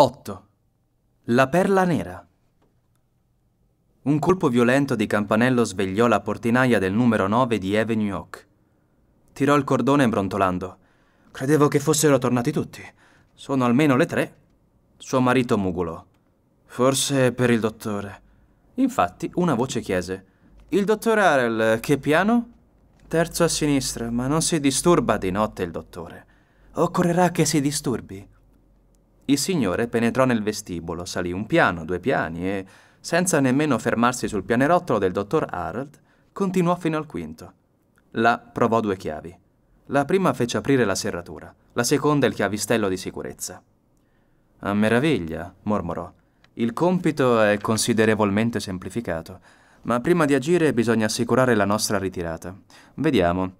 8. La perla nera. Un colpo violento di campanello svegliò la portinaia del numero 9 di Avenue Oak. Tirò il cordone brontolando. Credevo che fossero tornati tutti. Sono almeno le tre. Suo marito mugolò. Forse per il dottore. Infatti, una voce chiese: Il dottor Harrel, che piano? Terzo a sinistra, ma non si disturba di notte il dottore. Occorrerà che si disturbi. Il signore penetrò nel vestibolo, salì un piano, due piani e, senza nemmeno fermarsi sul pianerottolo del dottor Harold, continuò fino al quinto. Là provò due chiavi. La prima fece aprire la serratura, la seconda il chiavistello di sicurezza. A meraviglia, mormorò. Il compito è considerevolmente semplificato, ma prima di agire bisogna assicurare la nostra ritirata. Vediamo.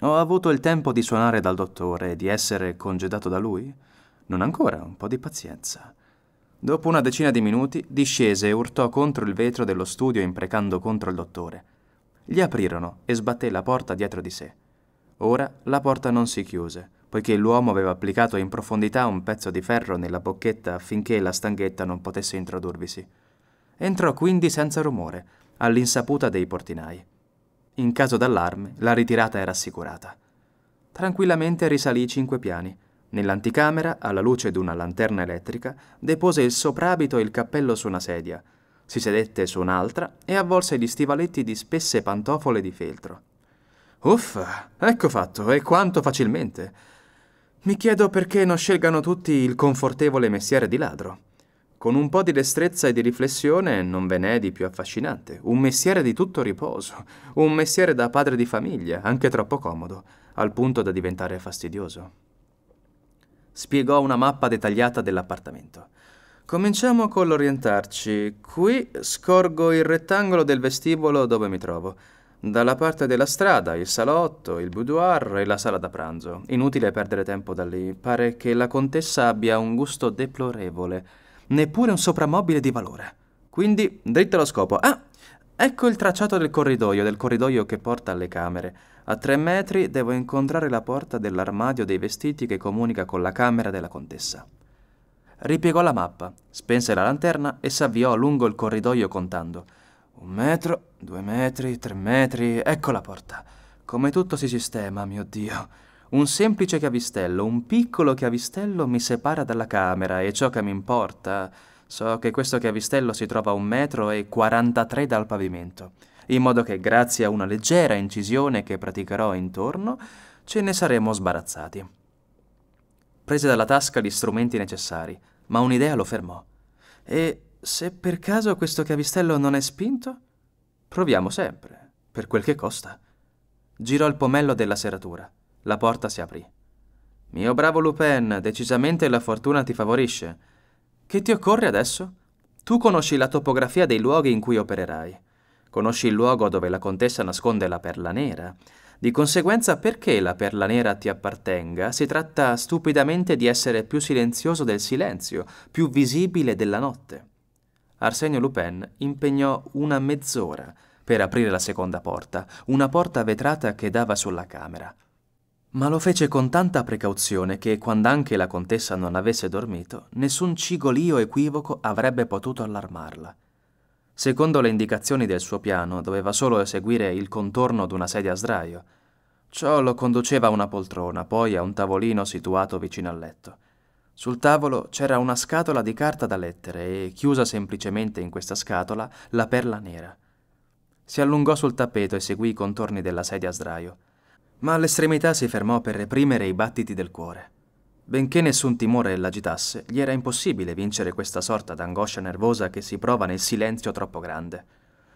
Ho avuto il tempo di suonare dal dottore e di essere congedato da lui? Non ancora, un po' di pazienza. Dopo una decina di minuti discese e urtò contro il vetro dello studio imprecando contro il dottore. Gli aprirono e sbatté la porta dietro di sé. Ora la porta non si chiuse, poiché l'uomo aveva applicato in profondità un pezzo di ferro nella bocchetta affinché la stanghetta non potesse introdurvisi. Entrò quindi senza rumore, all'insaputa dei portinai. In caso d'allarme, la ritirata era assicurata. Tranquillamente risalì cinque piani, Nell'anticamera, alla luce di una lanterna elettrica, depose il soprabito e il cappello su una sedia, si sedette su un'altra e avvolse gli stivaletti di spesse pantofole di feltro. Uff, ecco fatto, e quanto facilmente. Mi chiedo perché non scelgano tutti il confortevole mestiere di ladro. Con un po' di destrezza e di riflessione non ve n'è di più affascinante. Un mestiere di tutto riposo, un mestiere da padre di famiglia, anche troppo comodo, al punto da diventare fastidioso. Spiegò una mappa dettagliata dell'appartamento. Cominciamo con l'orientarci. Qui scorgo il rettangolo del vestibolo dove mi trovo. Dalla parte della strada, il salotto, il boudoir e la sala da pranzo. Inutile perdere tempo da lì. Pare che la contessa abbia un gusto deplorevole. Neppure un soprammobile di valore. Quindi, dritto allo scopo. Ah, Ecco il tracciato del corridoio, del corridoio che porta alle camere. A tre metri devo incontrare la porta dell'armadio dei vestiti che comunica con la camera della contessa. Ripiegò la mappa, spense la lanterna e s'avviò lungo il corridoio contando. Un metro, due metri, tre metri, ecco la porta. Come tutto si sistema, mio Dio. Un semplice chiavistello, un piccolo chiavistello mi separa dalla camera e ciò che mi importa... So che questo chiavistello si trova a un metro e 43 dal pavimento, in modo che grazie a una leggera incisione che praticherò intorno, ce ne saremo sbarazzati. Prese dalla tasca gli strumenti necessari, ma un'idea lo fermò. E se per caso questo chiavistello non è spinto? Proviamo sempre, per quel che costa. Girò il pomello della serratura. La porta si aprì. Mio bravo Lupin, decisamente la fortuna ti favorisce. Che ti occorre adesso? Tu conosci la topografia dei luoghi in cui opererai. Conosci il luogo dove la contessa nasconde la perla nera. Di conseguenza, perché la perla nera ti appartenga, si tratta stupidamente di essere più silenzioso del silenzio, più visibile della notte. Arsenio Lupin impegnò una mezz'ora per aprire la seconda porta, una porta vetrata che dava sulla camera ma lo fece con tanta precauzione che, quando anche la contessa non avesse dormito, nessun cigolio equivoco avrebbe potuto allarmarla. Secondo le indicazioni del suo piano, doveva solo eseguire il contorno d'una sedia a sdraio. Ciò lo conduceva a una poltrona, poi a un tavolino situato vicino al letto. Sul tavolo c'era una scatola di carta da lettere e, chiusa semplicemente in questa scatola, la perla nera. Si allungò sul tappeto e seguì i contorni della sedia a sdraio ma all'estremità si fermò per reprimere i battiti del cuore. Benché nessun timore l'agitasse, gli era impossibile vincere questa sorta d'angoscia nervosa che si prova nel silenzio troppo grande.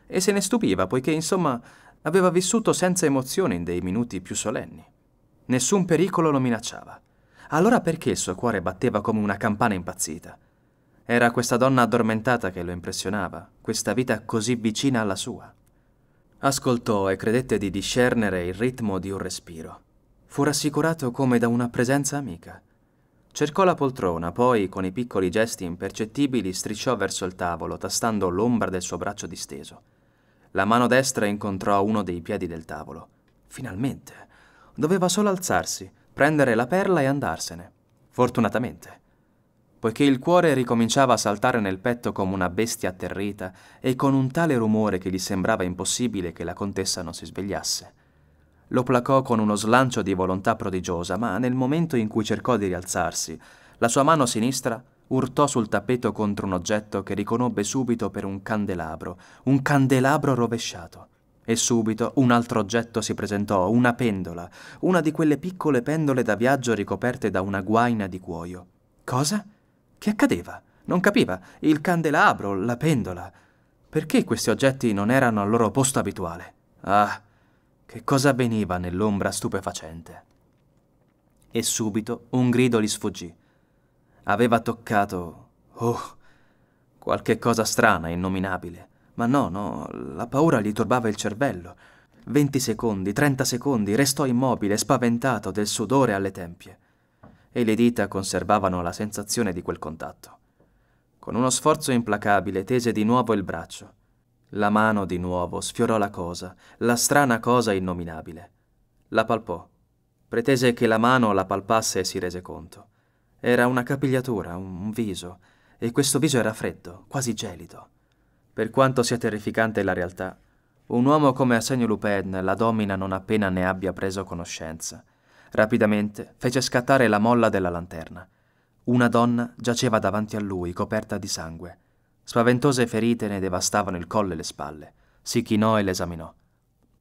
E se ne stupiva, poiché, insomma, aveva vissuto senza emozioni in dei minuti più solenni. Nessun pericolo lo minacciava. Allora perché il suo cuore batteva come una campana impazzita? Era questa donna addormentata che lo impressionava, questa vita così vicina alla sua. Ascoltò e credette di discernere il ritmo di un respiro. Fu rassicurato come da una presenza amica. Cercò la poltrona, poi, con i piccoli gesti impercettibili, strisciò verso il tavolo, tastando l'ombra del suo braccio disteso. La mano destra incontrò uno dei piedi del tavolo. Finalmente. Doveva solo alzarsi, prendere la perla e andarsene. Fortunatamente poiché il cuore ricominciava a saltare nel petto come una bestia atterrita e con un tale rumore che gli sembrava impossibile che la contessa non si svegliasse. Lo placò con uno slancio di volontà prodigiosa, ma nel momento in cui cercò di rialzarsi, la sua mano sinistra urtò sul tappeto contro un oggetto che riconobbe subito per un candelabro, un candelabro rovesciato. E subito un altro oggetto si presentò, una pendola, una di quelle piccole pendole da viaggio ricoperte da una guaina di cuoio. Cosa? Che accadeva? Non capiva. Il candelabro, la pendola. Perché questi oggetti non erano al loro posto abituale? Ah, che cosa avveniva nell'ombra stupefacente? E subito un grido gli sfuggì. Aveva toccato... Oh, qualche cosa strana, innominabile. Ma no, no, la paura gli turbava il cervello. Venti secondi, trenta secondi, restò immobile, spaventato, del sudore alle tempie e le dita conservavano la sensazione di quel contatto. Con uno sforzo implacabile tese di nuovo il braccio. La mano di nuovo sfiorò la cosa, la strana cosa innominabile. La palpò. Pretese che la mano la palpasse e si rese conto. Era una capigliatura, un viso, e questo viso era freddo, quasi gelido. Per quanto sia terrificante la realtà, un uomo come Arsenio Lupin la domina non appena ne abbia preso conoscenza. Rapidamente fece scattare la molla della lanterna. Una donna giaceva davanti a lui, coperta di sangue. Spaventose ferite ne devastavano il collo e le spalle. Si chinò e l'esaminò.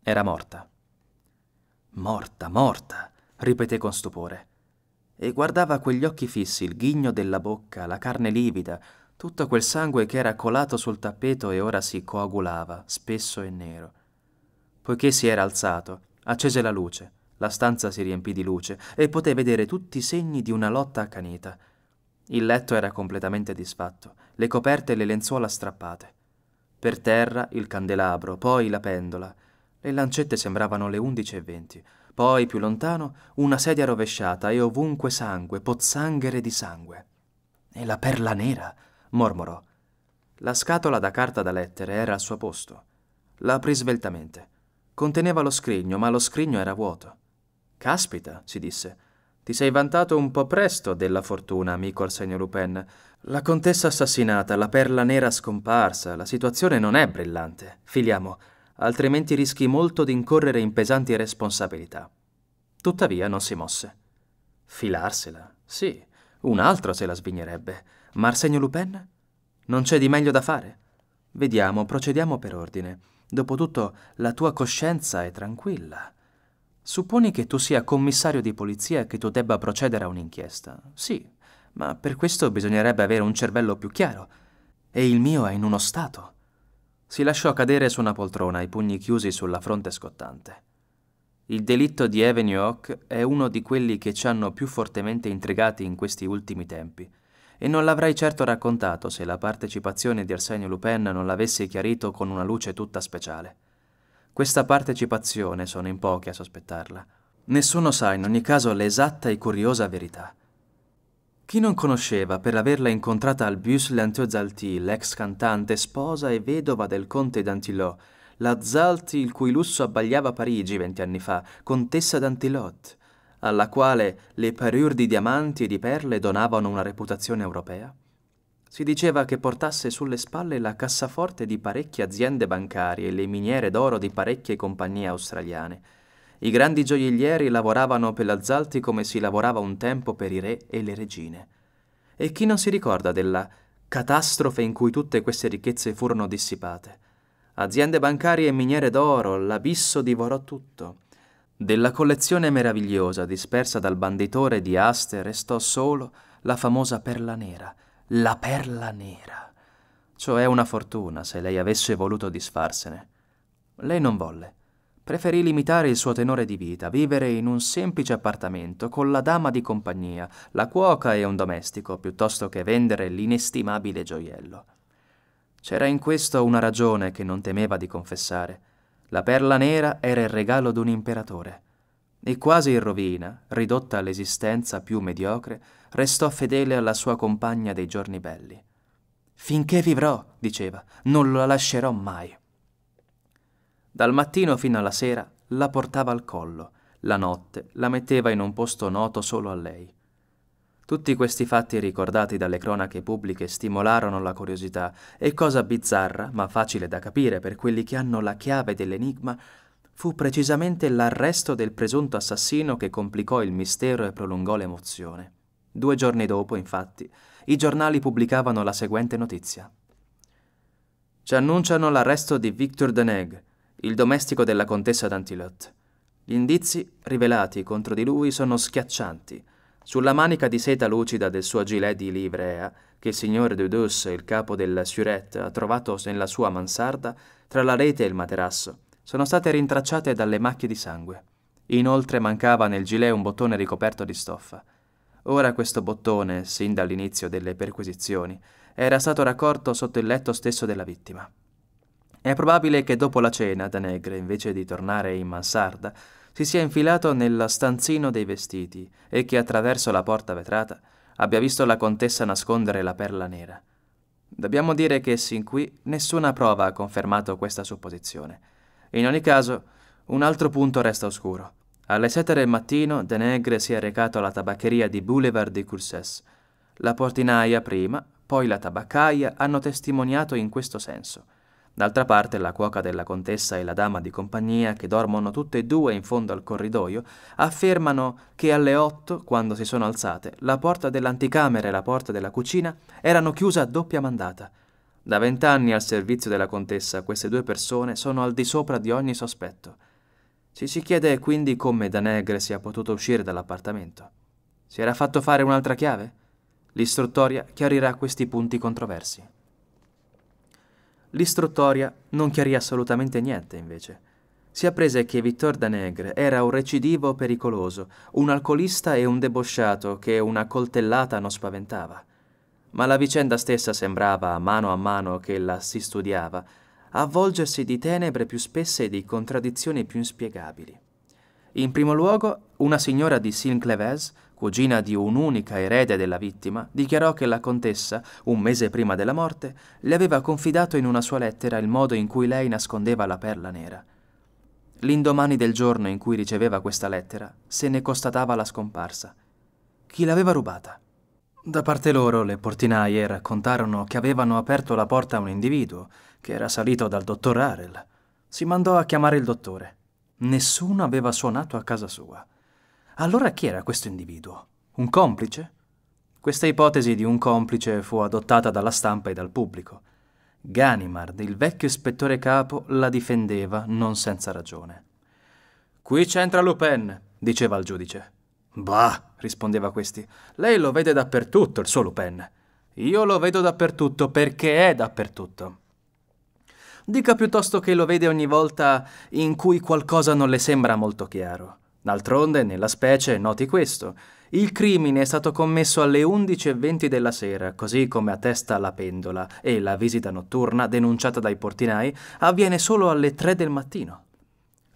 Era morta. Morta, morta, ripeté con stupore. E guardava quegli occhi fissi, il ghigno della bocca, la carne livida, tutto quel sangue che era colato sul tappeto e ora si coagulava, spesso e nero. Poiché si era alzato, accese la luce la stanza si riempì di luce e poté vedere tutti i segni di una lotta accanita. Il letto era completamente disfatto, le coperte e le lenzuola strappate. Per terra il candelabro, poi la pendola. Le lancette sembravano le undici e venti. Poi, più lontano, una sedia rovesciata e ovunque sangue, pozzanghere di sangue. E la perla nera, mormorò. La scatola da carta da lettere era al suo posto. L'aprì sveltamente. Conteneva lo scrigno, ma lo scrigno era vuoto. Caspita, si disse, ti sei vantato un po' presto della fortuna, amico Arsenio Lupin. La contessa assassinata, la perla nera scomparsa, la situazione non è brillante. Filiamo, altrimenti rischi molto di incorrere in pesanti responsabilità. Tuttavia non si mosse. Filarsela, sì, un altro se la svignerebbe. Ma Arsenio Lupin? Non c'è di meglio da fare. Vediamo, procediamo per ordine. Dopotutto, la tua coscienza è tranquilla. Supponi che tu sia commissario di polizia e che tu debba procedere a un'inchiesta. Sì, ma per questo bisognerebbe avere un cervello più chiaro. E il mio è in uno stato. Si lasciò cadere su una poltrona, i pugni chiusi sulla fronte scottante. Il delitto di Avenue Hawk è uno di quelli che ci hanno più fortemente intrigati in questi ultimi tempi, e non l'avrei certo raccontato se la partecipazione di Arsenio Lupin non l'avesse chiarito con una luce tutta speciale. Questa partecipazione sono in pochi a sospettarla. Nessuno sa in ogni caso l'esatta e curiosa verità. Chi non conosceva per averla incontrata al Bus Zalti, l'ex cantante, sposa e vedova del conte d'Antilò, la Zalti il cui lusso abbagliava Parigi vent'anni fa, contessa d'Antilot, alla quale le parure di diamanti e di perle donavano una reputazione europea? Si diceva che portasse sulle spalle la cassaforte di parecchie aziende bancarie e le miniere d'oro di parecchie compagnie australiane. I grandi gioiellieri lavoravano per l'Azzalti come si lavorava un tempo per i re e le regine. E chi non si ricorda della catastrofe in cui tutte queste ricchezze furono dissipate? Aziende bancarie e miniere d'oro, l'abisso divorò tutto. Della collezione meravigliosa dispersa dal banditore di aste restò solo la famosa perla nera, la perla nera. Cioè una fortuna se lei avesse voluto disfarsene. Lei non volle. Preferì limitare il suo tenore di vita, vivere in un semplice appartamento con la dama di compagnia, la cuoca e un domestico, piuttosto che vendere l'inestimabile gioiello. C'era in questo una ragione che non temeva di confessare. La perla nera era il regalo d'un imperatore e quasi in rovina, ridotta all'esistenza più mediocre, restò fedele alla sua compagna dei giorni belli. Finché vivrò, diceva, non la lascerò mai. Dal mattino fino alla sera la portava al collo, la notte la metteva in un posto noto solo a lei. Tutti questi fatti ricordati dalle cronache pubbliche stimolarono la curiosità e, cosa bizzarra, ma facile da capire per quelli che hanno la chiave dell'enigma, Fu precisamente l'arresto del presunto assassino che complicò il mistero e prolungò l'emozione. Due giorni dopo, infatti, i giornali pubblicavano la seguente notizia. Ci annunciano l'arresto di Victor Deneg, il domestico della contessa d'Antilotte. Gli indizi rivelati contro di lui sono schiaccianti. Sulla manica di seta lucida del suo gilet di livrea, che il signor Dudus, il capo della surette, ha trovato nella sua mansarda, tra la rete e il materasso, sono state rintracciate dalle macchie di sangue. Inoltre mancava nel gilet un bottone ricoperto di stoffa. Ora questo bottone, sin dall'inizio delle perquisizioni, era stato raccolto sotto il letto stesso della vittima. È probabile che dopo la cena, Danegre, invece di tornare in mansarda, si sia infilato nel stanzino dei vestiti e che attraverso la porta vetrata abbia visto la contessa nascondere la perla nera. Dobbiamo dire che sin qui nessuna prova ha confermato questa supposizione. In ogni caso, un altro punto resta oscuro. Alle 7 del mattino, Denegre si è recato alla tabaccheria di Boulevard de Courses. La portinaia prima, poi la tabaccaia hanno testimoniato in questo senso. D'altra parte, la cuoca della contessa e la dama di compagnia, che dormono tutte e due in fondo al corridoio, affermano che alle otto, quando si sono alzate, la porta dell'anticamera e la porta della cucina erano chiuse a doppia mandata. Da vent'anni al servizio della contessa queste due persone sono al di sopra di ogni sospetto. Ci si chiede quindi come Danegre sia potuto uscire dall'appartamento. Si era fatto fare un'altra chiave? L'istruttoria chiarirà questi punti controversi. L'istruttoria non chiarì assolutamente niente, invece. Si apprese che Vittor Danegre era un recidivo pericoloso, un alcolista e un debosciato che una coltellata non spaventava ma la vicenda stessa sembrava, a mano a mano che la si studiava, avvolgersi di tenebre più spesse e di contraddizioni più inspiegabili. In primo luogo, una signora di Sincleves, cugina di un'unica erede della vittima, dichiarò che la contessa, un mese prima della morte, le aveva confidato in una sua lettera il modo in cui lei nascondeva la perla nera. L'indomani del giorno in cui riceveva questa lettera, se ne constatava la scomparsa. Chi l'aveva rubata? Da parte loro le portinaie raccontarono che avevano aperto la porta a un individuo che era salito dal dottor Harel. Si mandò a chiamare il dottore. Nessuno aveva suonato a casa sua. Allora chi era questo individuo? Un complice? Questa ipotesi di un complice fu adottata dalla stampa e dal pubblico. Ganimard, il vecchio ispettore capo, la difendeva non senza ragione. Qui c'entra Lupin, diceva il giudice. Bah, rispondeva questi, lei lo vede dappertutto il suo Lupin. Io lo vedo dappertutto perché è dappertutto. Dica piuttosto che lo vede ogni volta in cui qualcosa non le sembra molto chiaro. D'altronde, nella specie, noti questo. Il crimine è stato commesso alle 11.20 della sera, così come attesta la pendola, e la visita notturna, denunciata dai portinai, avviene solo alle 3 del mattino.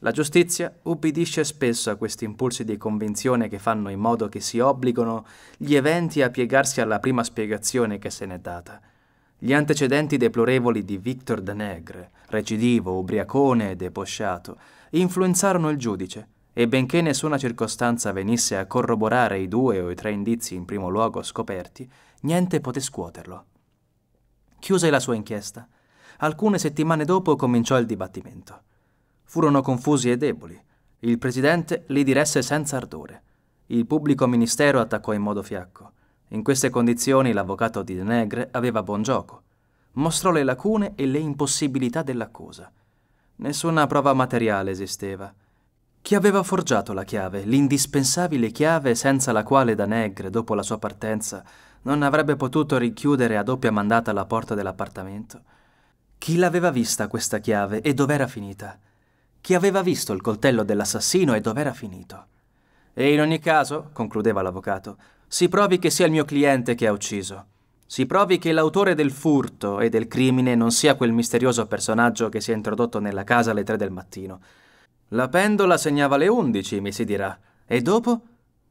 La giustizia ubbidisce spesso a questi impulsi di convinzione che fanno in modo che si obbligano gli eventi a piegarsi alla prima spiegazione che se n'è data. Gli antecedenti deplorevoli di Victor Danègre, recidivo, ubriacone e deposciato, influenzarono il giudice e benché nessuna circostanza venisse a corroborare i due o i tre indizi in primo luogo scoperti, niente poté scuoterlo. Chiuse la sua inchiesta. Alcune settimane dopo cominciò il dibattimento. Furono confusi e deboli. Il presidente li diresse senza ardore. Il pubblico ministero attaccò in modo fiacco. In queste condizioni l'avvocato di De Negre aveva buon gioco. Mostrò le lacune e le impossibilità dell'accusa. Nessuna prova materiale esisteva. Chi aveva forgiato la chiave, l'indispensabile chiave senza la quale Danegre, dopo la sua partenza, non avrebbe potuto richiudere a doppia mandata la porta dell'appartamento? Chi l'aveva vista questa chiave e dov'era finita? che aveva visto il coltello dell'assassino e dov'era finito. E in ogni caso, concludeva l'avvocato, si provi che sia il mio cliente che ha ucciso. Si provi che l'autore del furto e del crimine non sia quel misterioso personaggio che si è introdotto nella casa alle tre del mattino. La pendola segnava le undici, mi si dirà. E dopo?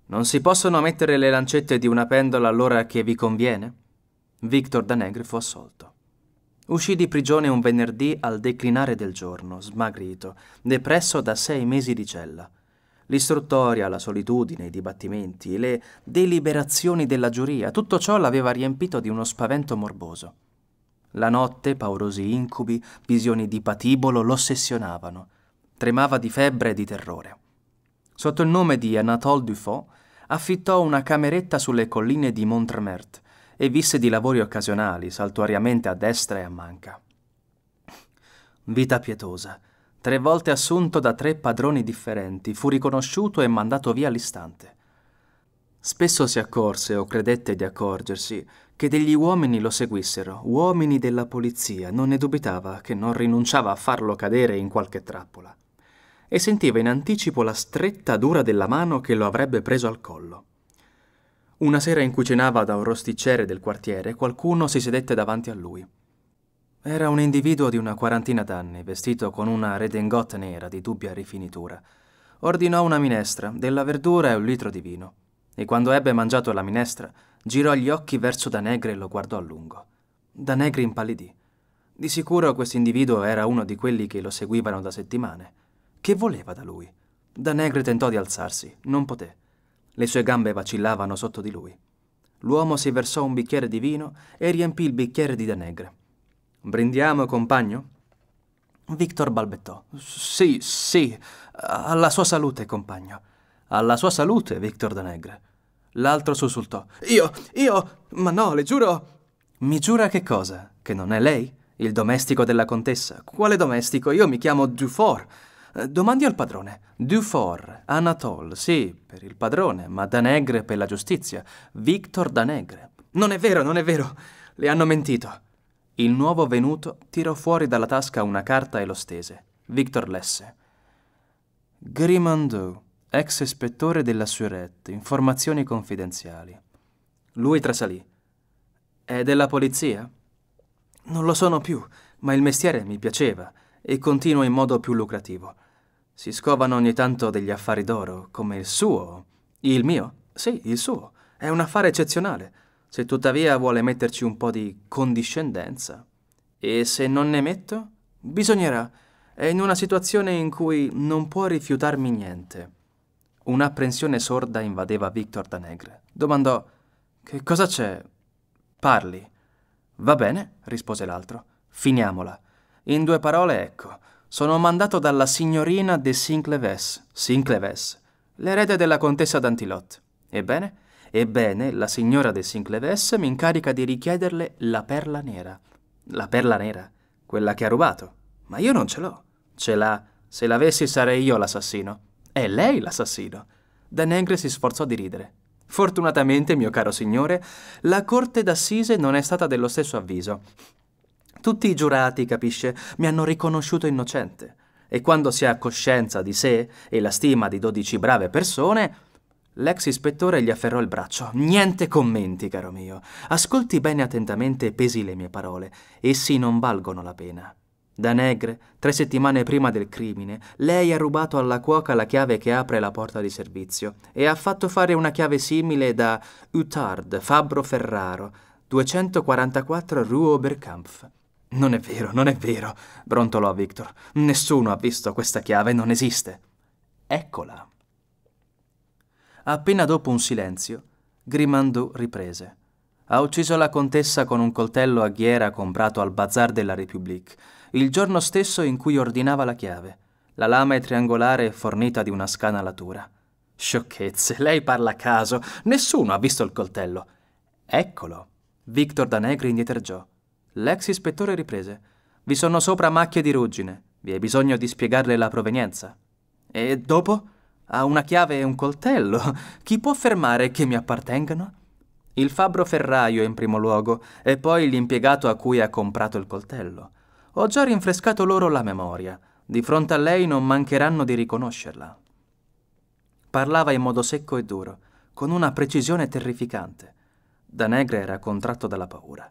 Non si possono mettere le lancette di una pendola all'ora che vi conviene? Victor Danegri fu assolto. Uscì di prigione un venerdì al declinare del giorno, smagrito, depresso da sei mesi di cella. L'istruttoria, la solitudine, i dibattimenti, le deliberazioni della giuria, tutto ciò l'aveva riempito di uno spavento morboso. La notte, paurosi incubi, visioni di patibolo l'ossessionavano. Tremava di febbre e di terrore. Sotto il nome di Anatole Dufault, affittò una cameretta sulle colline di Montremert, e visse di lavori occasionali, saltuariamente a destra e a manca. Vita pietosa. Tre volte assunto da tre padroni differenti, fu riconosciuto e mandato via all'istante. Spesso si accorse, o credette di accorgersi, che degli uomini lo seguissero, uomini della polizia, non ne dubitava che non rinunciava a farlo cadere in qualche trappola. E sentiva in anticipo la stretta dura della mano che lo avrebbe preso al collo. Una sera in cui cenava da un rosticciere del quartiere, qualcuno si sedette davanti a lui. Era un individuo di una quarantina d'anni, vestito con una redingotta nera di dubbia rifinitura. Ordinò una minestra, della verdura e un litro di vino. E quando ebbe mangiato la minestra, girò gli occhi verso Danegri e lo guardò a lungo. Danegri impallidì. Di sicuro quest'individuo era uno di quelli che lo seguivano da settimane. Che voleva da lui? Danegri tentò di alzarsi, non poté. Le sue gambe vacillavano sotto di lui. L'uomo si versò un bicchiere di vino e riempì il bicchiere di denegre. Brindiamo, compagno? Victor balbettò. Sì, sì, alla sua salute, compagno. Alla sua salute, Victor Danegre. L'altro sussultò. Io, io, ma no, le giuro. Mi giura che cosa? Che non è lei? Il domestico della contessa? Quale domestico? Io mi chiamo Dufour. Eh, domandi al padrone. Dufour, Anatole, sì, per il padrone, ma Danegre per la giustizia. Victor Danegre. Non è vero, non è vero. Le hanno mentito. Il nuovo venuto tirò fuori dalla tasca una carta e lo stese. Victor lesse. Grimandou, ex ispettore della Surette, informazioni confidenziali. Lui trasalì. È della polizia? Non lo sono più, ma il mestiere mi piaceva e continuo in modo più lucrativo. Si scovano ogni tanto degli affari d'oro, come il suo. Il mio? Sì, il suo. È un affare eccezionale, se tuttavia vuole metterci un po' di condiscendenza. E se non ne metto? Bisognerà. È in una situazione in cui non può rifiutarmi niente. Un'apprensione sorda invadeva Victor Danegre. Domandò: Che cosa c'è? Parli. Va bene, rispose l'altro. Finiamola. In due parole, ecco. Sono mandato dalla signorina de Sincleves, Sincleves, l'erede della contessa d'Antilot. Ebbene? Ebbene, la signora de Sincleves mi incarica di richiederle la perla nera. La perla nera? Quella che ha rubato. Ma io non ce l'ho. Ce l'ha. Se l'avessi sarei io l'assassino. È lei l'assassino. Danengre si sforzò di ridere. Fortunatamente, mio caro signore, la corte d'assise non è stata dello stesso avviso. Tutti i giurati, capisce, mi hanno riconosciuto innocente. E quando si ha coscienza di sé e la stima di dodici brave persone, L'ex ispettore gli afferrò il braccio. Niente commenti, caro mio. Ascolti bene attentamente e pesi le mie parole. Essi non valgono la pena. Da Negre, tre settimane prima del crimine, lei ha rubato alla cuoca la chiave che apre la porta di servizio e ha fatto fare una chiave simile da Utard, Fabbro Ferraro, 244 Rue Oberkampf. Non è vero, non è vero, brontolò Victor. Nessuno ha visto questa chiave, non esiste. Eccola. Appena dopo un silenzio, Grimandù riprese. Ha ucciso la contessa con un coltello a ghiera comprato al bazar della République, il giorno stesso in cui ordinava la chiave. La lama è triangolare e fornita di una scanalatura. Sciocchezze, lei parla a caso. Nessuno ha visto il coltello. Eccolo. Victor Danegri indietreggiò. L'ex ispettore riprese. Vi sono sopra macchie di ruggine. Vi è bisogno di spiegarle la provenienza. E dopo? Ha una chiave e un coltello. Chi può affermare che mi appartengano? Il fabbro ferraio in primo luogo e poi l'impiegato a cui ha comprato il coltello. Ho già rinfrescato loro la memoria. Di fronte a lei non mancheranno di riconoscerla. Parlava in modo secco e duro, con una precisione terrificante. Danegre era contratto dalla paura.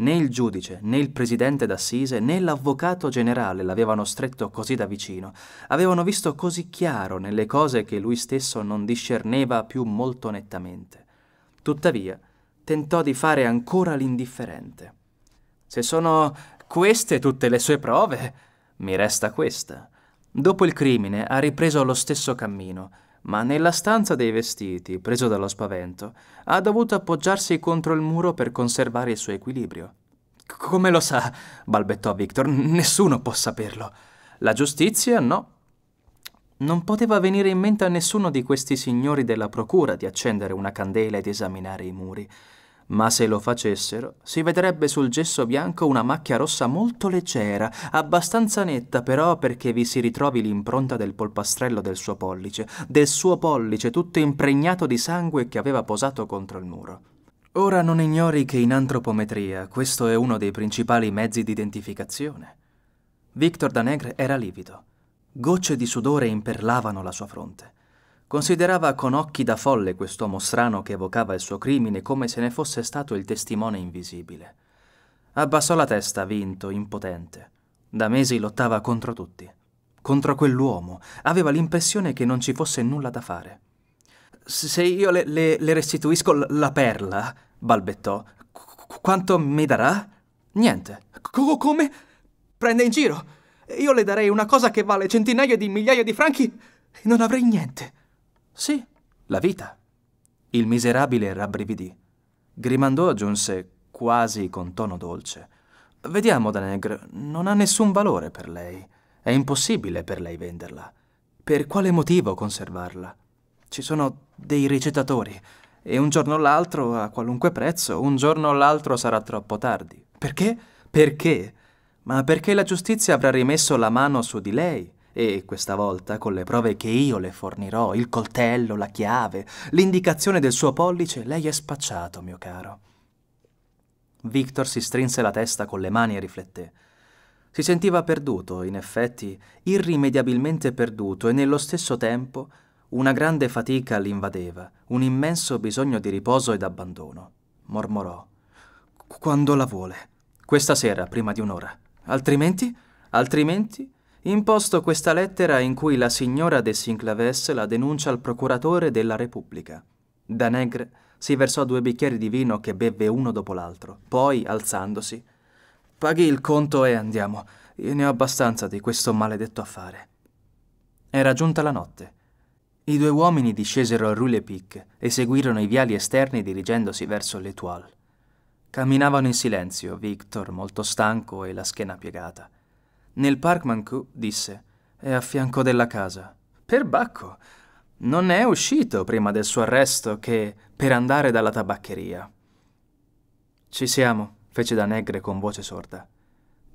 Né il giudice, né il presidente d'assise, né l'avvocato generale l'avevano stretto così da vicino, avevano visto così chiaro nelle cose che lui stesso non discerneva più molto nettamente. Tuttavia, tentò di fare ancora l'indifferente. Se sono queste tutte le sue prove, mi resta questa. Dopo il crimine ha ripreso lo stesso cammino, ma nella stanza dei vestiti, preso dallo spavento, ha dovuto appoggiarsi contro il muro per conservare il suo equilibrio. Come lo sa? balbettò Victor. Nessuno può saperlo. La giustizia no. Non poteva venire in mente a nessuno di questi signori della procura di accendere una candela ed esaminare i muri ma se lo facessero si vedrebbe sul gesso bianco una macchia rossa molto leggera, abbastanza netta però perché vi si ritrovi l'impronta del polpastrello del suo pollice, del suo pollice tutto impregnato di sangue che aveva posato contro il muro. Ora non ignori che in antropometria questo è uno dei principali mezzi di identificazione. Victor Danegre era livido. Gocce di sudore imperlavano la sua fronte. Considerava con occhi da folle quest'uomo strano che evocava il suo crimine come se ne fosse stato il testimone invisibile. Abbassò la testa, vinto, impotente. Da mesi lottava contro tutti. Contro quell'uomo. Aveva l'impressione che non ci fosse nulla da fare. Se io le, le, le restituisco la perla, balbettò, quanto mi darà? Niente. come? Prende in giro. Io le darei una cosa che vale centinaia di migliaia di franchi e non avrei niente. Sì, la vita. Il miserabile rabbrividì. Grimandò aggiunse, quasi con tono dolce. Vediamo, Danegr, non ha nessun valore per lei. È impossibile per lei venderla. Per quale motivo conservarla? Ci sono dei ricettatori e un giorno o l'altro, a qualunque prezzo, un giorno o l'altro sarà troppo tardi. Perché? Perché? Ma perché la giustizia avrà rimesso la mano su di lei e questa volta, con le prove che io le fornirò, il coltello, la chiave, l'indicazione del suo pollice, lei è spacciato, mio caro. Victor si strinse la testa con le mani e rifletté. Si sentiva perduto, in effetti, irrimediabilmente perduto, e nello stesso tempo una grande fatica l'invadeva, un immenso bisogno di riposo ed abbandono. Mormorò. Quando la vuole. Questa sera, prima di un'ora. Altrimenti? Altrimenti? imposto questa lettera in cui la signora de Sinclaves la denuncia al procuratore della Repubblica. Danègre si versò due bicchieri di vino che bevve uno dopo l'altro, poi, alzandosi, Paghi il conto e andiamo. Io ne ho abbastanza di questo maledetto affare. Era giunta la notte. I due uomini discesero a Rue Le Pic e seguirono i viali esterni dirigendosi verso l'Etoile. Camminavano in silenzio, Victor molto stanco e la schiena piegata. Nel Parkmanku disse, è a fianco della casa. Perbacco! Non è uscito prima del suo arresto che per andare dalla tabaccheria. Ci siamo, fece da Negre con voce sorda.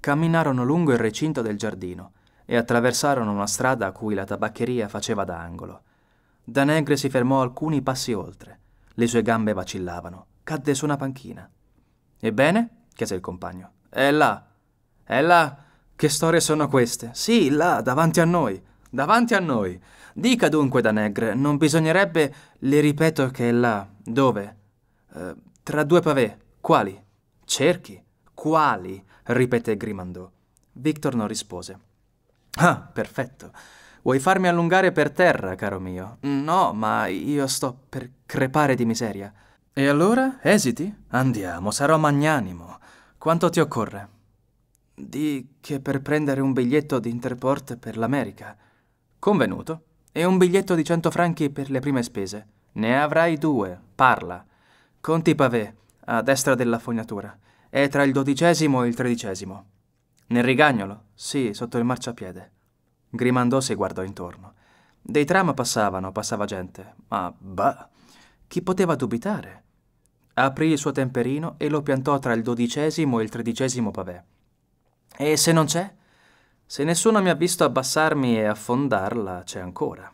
Camminarono lungo il recinto del giardino e attraversarono una strada a cui la tabaccheria faceva da angolo. Da Negre si fermò alcuni passi oltre. Le sue gambe vacillavano. Cadde su una panchina. Ebbene? chiese il compagno. È là. È là. Che storie sono queste? Sì, là, davanti a noi. Davanti a noi. Dica dunque, Danegre, non bisognerebbe... Le ripeto che è là. Dove? Eh, tra due pavè. Quali? Cerchi. Quali? ripeté Grimando. Victor non rispose. Ah, perfetto. Vuoi farmi allungare per terra, caro mio? No, ma io sto per crepare di miseria. E allora? Esiti? Andiamo, sarò magnanimo. Quanto ti occorre? Di che per prendere un biglietto di Interport per l'America. Convenuto. E un biglietto di 100 franchi per le prime spese. Ne avrai due. Parla. Conti Pavé, a destra della fognatura. È tra il dodicesimo e il tredicesimo. Nel rigagnolo? Sì, sotto il marciapiede. Grimandò e guardò intorno. Dei tram passavano, passava gente. Ma, bah, chi poteva dubitare? Aprì il suo temperino e lo piantò tra il dodicesimo e il tredicesimo pavè. E se non c'è? Se nessuno mi ha visto abbassarmi e affondarla, c'è ancora.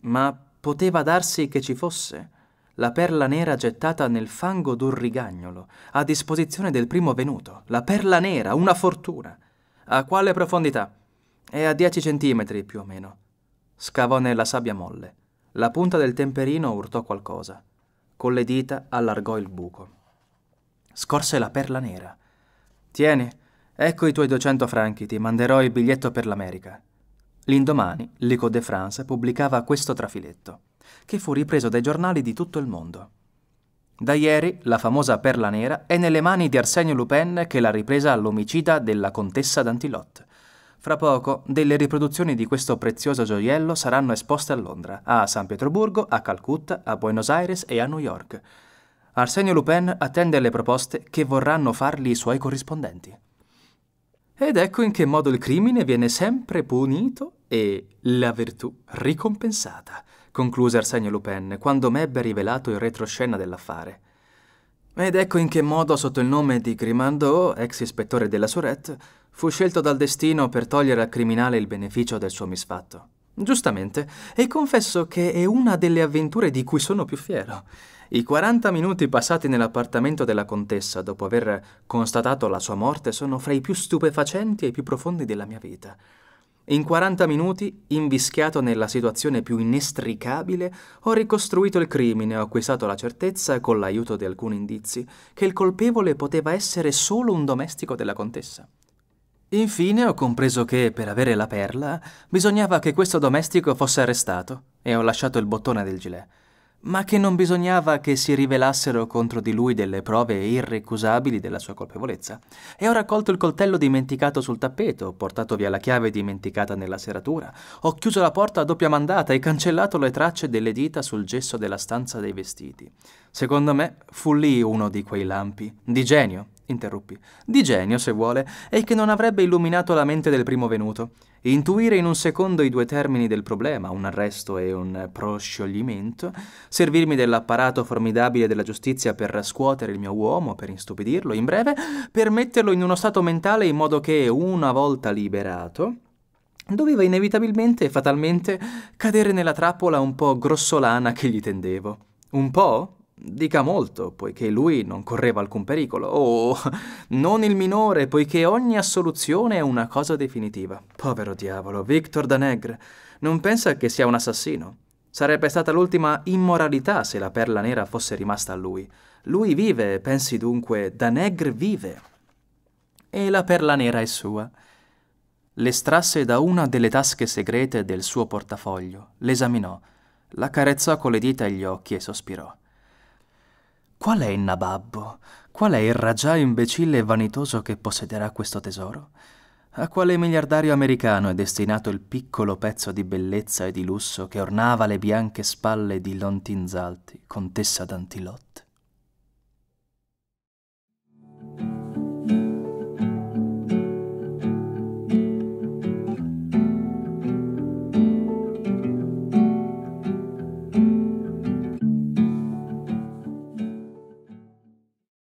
Ma poteva darsi che ci fosse la perla nera gettata nel fango d'un rigagnolo, a disposizione del primo venuto. La perla nera, una fortuna. A quale profondità? È a dieci centimetri più o meno. Scavò nella sabbia molle. La punta del temperino urtò qualcosa. Con le dita allargò il buco. Scorse la perla nera. Tieni, Ecco i tuoi 200 franchi, ti manderò il biglietto per l'America. L'indomani, L'Eco de France pubblicava questo trafiletto, che fu ripreso dai giornali di tutto il mondo. Da ieri la famosa perla nera è nelle mani di Arsenio Lupin che l'ha ripresa all'omicida della contessa d'Antilotte. Fra poco delle riproduzioni di questo prezioso gioiello saranno esposte a Londra, a San Pietroburgo, a Calcutta, a Buenos Aires e a New York. Arsenio Lupin attende le proposte che vorranno fargli i suoi corrispondenti. Ed ecco in che modo il crimine viene sempre punito e la virtù ricompensata, concluse Arsenio Lupin quando m'ebbe rivelato il retroscena dell'affare. Ed ecco in che modo, sotto il nome di Grimando, ex ispettore della Surette, fu scelto dal destino per togliere al criminale il beneficio del suo misfatto. Giustamente, e confesso che è una delle avventure di cui sono più fiero. I 40 minuti passati nell'appartamento della contessa dopo aver constatato la sua morte sono fra i più stupefacenti e i più profondi della mia vita. In 40 minuti, invischiato nella situazione più inestricabile, ho ricostruito il crimine e ho acquistato la certezza, con l'aiuto di alcuni indizi, che il colpevole poteva essere solo un domestico della contessa. Infine ho compreso che, per avere la perla, bisognava che questo domestico fosse arrestato e ho lasciato il bottone del gilet ma che non bisognava che si rivelassero contro di lui delle prove irrecusabili della sua colpevolezza. E ho raccolto il coltello dimenticato sul tappeto, portato via la chiave dimenticata nella serratura, ho chiuso la porta a doppia mandata e cancellato le tracce delle dita sul gesso della stanza dei vestiti. Secondo me fu lì uno di quei lampi, di genio, interruppi, di genio se vuole, e che non avrebbe illuminato la mente del primo venuto. Intuire in un secondo i due termini del problema, un arresto e un proscioglimento, servirmi dell'apparato formidabile della giustizia per scuotere il mio uomo, per instupidirlo, in breve, per metterlo in uno stato mentale in modo che, una volta liberato, doveva inevitabilmente e fatalmente cadere nella trappola un po' grossolana che gli tendevo. Un po'? dica molto, poiché lui non correva alcun pericolo, oh, non il minore, poiché ogni assoluzione è una cosa definitiva. Povero diavolo, Victor Danegre, non pensa che sia un assassino. Sarebbe stata l'ultima immoralità se la perla nera fosse rimasta a lui. Lui vive, pensi dunque, Danegre vive. E la perla nera è sua. L'estrasse da una delle tasche segrete del suo portafoglio, l'esaminò, la carezzò con le dita e gli occhi e sospirò. Qual è il Nababbo? Qual è il raggià imbecille e vanitoso che possederà questo tesoro? A quale miliardario americano è destinato il piccolo pezzo di bellezza e di lusso che ornava le bianche spalle di Lontinzalti, contessa d'Antilotte?